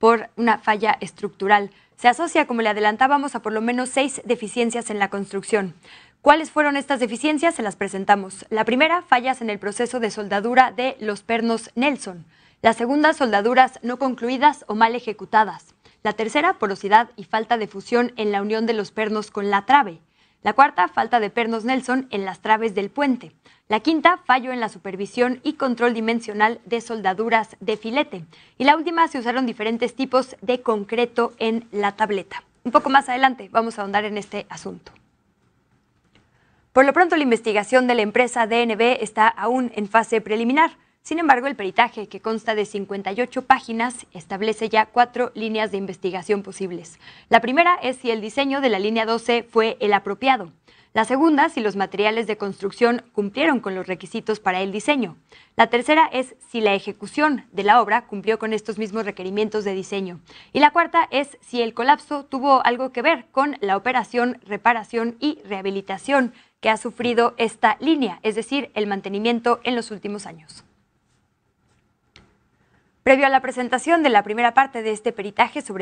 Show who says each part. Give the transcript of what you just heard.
Speaker 1: por una falla estructural. Se asocia, como le adelantábamos, a por lo menos seis deficiencias en la construcción. ¿Cuáles fueron estas deficiencias? Se las presentamos. La primera, fallas en el proceso de soldadura de los pernos Nelson. La segunda, soldaduras no concluidas o mal ejecutadas. La tercera, porosidad y falta de fusión en la unión de los pernos con la trave. La cuarta, falta de Pernos Nelson en las traves del puente. La quinta, fallo en la supervisión y control dimensional de soldaduras de filete. Y la última, se usaron diferentes tipos de concreto en la tableta. Un poco más adelante vamos a ahondar en este asunto. Por lo pronto, la investigación de la empresa DNB está aún en fase preliminar. Sin embargo, el peritaje, que consta de 58 páginas, establece ya cuatro líneas de investigación posibles. La primera es si el diseño de la línea 12 fue el apropiado. La segunda, si los materiales de construcción cumplieron con los requisitos para el diseño. La tercera es si la ejecución de la obra cumplió con estos mismos requerimientos de diseño. Y la cuarta es si el colapso tuvo algo que ver con la operación, reparación y rehabilitación que ha sufrido esta línea, es decir, el mantenimiento en los últimos años. Previo a la presentación de la primera parte de este peritaje sobre